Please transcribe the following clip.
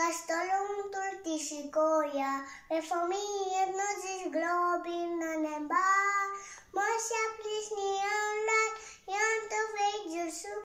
Καστόλο μου τουρτισικόρια, εφομοί της γλώβινα